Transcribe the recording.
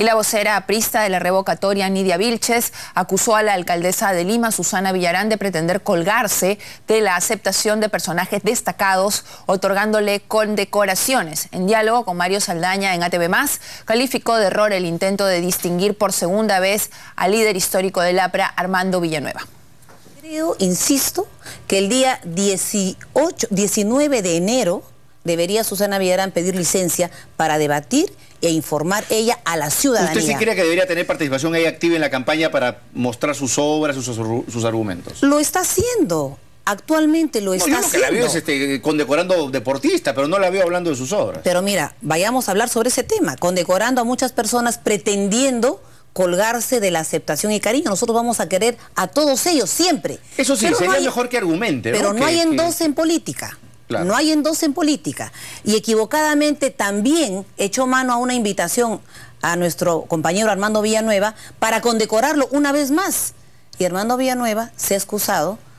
Y la vocera aprista de la revocatoria, Nidia Vilches, acusó a la alcaldesa de Lima, Susana Villarán, de pretender colgarse de la aceptación de personajes destacados, otorgándole condecoraciones. En diálogo con Mario Saldaña en ATV+, calificó de error el intento de distinguir por segunda vez al líder histórico del APRA, Armando Villanueva. Creo, insisto, que el día 18, 19 de enero debería Susana Villarán pedir licencia para debatir e informar ella a la ciudadanía. ¿Usted sí cree que debería tener participación ahí activa en la campaña para mostrar sus obras, sus, argumentos? Lo está haciendo. Actualmente lo está haciendo. que la veo este, condecorando deportista, pero no la veo hablando de sus obras. Pero mira, vayamos a hablar sobre ese tema, condecorando a muchas personas pretendiendo colgarse de la aceptación y cariño. Nosotros vamos a querer a todos ellos siempre. Eso sí, sería mejor que argumente. Pero ¿no? hay en dos en política. No hay dos en política. Y equivocadamente también echó mano a una invitación a nuestro compañero Armando Villanueva para condecorarlo una vez más. Y Armando Villanueva se ha excusado